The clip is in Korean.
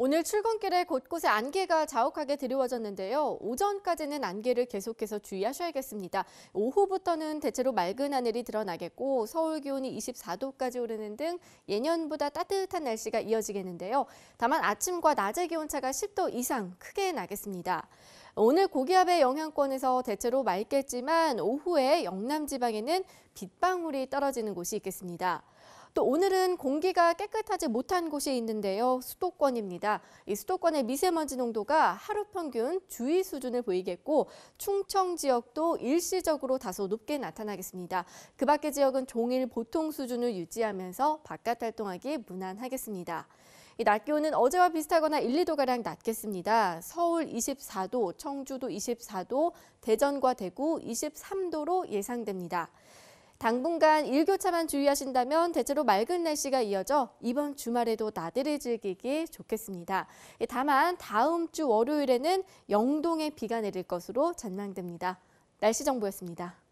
오늘 출근길에 곳곳에 안개가 자욱하게 드리워졌는데요. 오전까지는 안개를 계속해서 주의하셔야겠습니다. 오후부터는 대체로 맑은 하늘이 드러나겠고 서울 기온이 24도까지 오르는 등 예년보다 따뜻한 날씨가 이어지겠는데요. 다만 아침과 낮의 기온차가 10도 이상 크게 나겠습니다. 오늘 고기압의 영향권에서 대체로 맑겠지만 오후에 영남 지방에는 빗방울이 떨어지는 곳이 있겠습니다. 또 오늘은 공기가 깨끗하지 못한 곳이 있는데요. 수도권입니다. 이 수도권의 미세먼지 농도가 하루 평균 주의 수준을 보이겠고 충청 지역도 일시적으로 다소 높게 나타나겠습니다. 그 밖의 지역은 종일 보통 수준을 유지하면서 바깥 활동하기 무난하겠습니다. 이낮 기온은 어제와 비슷하거나 1, 2도가량 낮겠습니다. 서울 24도, 청주도 24도, 대전과 대구 23도로 예상됩니다. 당분간 일교차만 주의하신다면 대체로 맑은 날씨가 이어져 이번 주말에도 나들이 즐기기 좋겠습니다. 예, 다만 다음 주 월요일에는 영동에 비가 내릴 것으로 전망됩니다. 날씨 정보였습니다.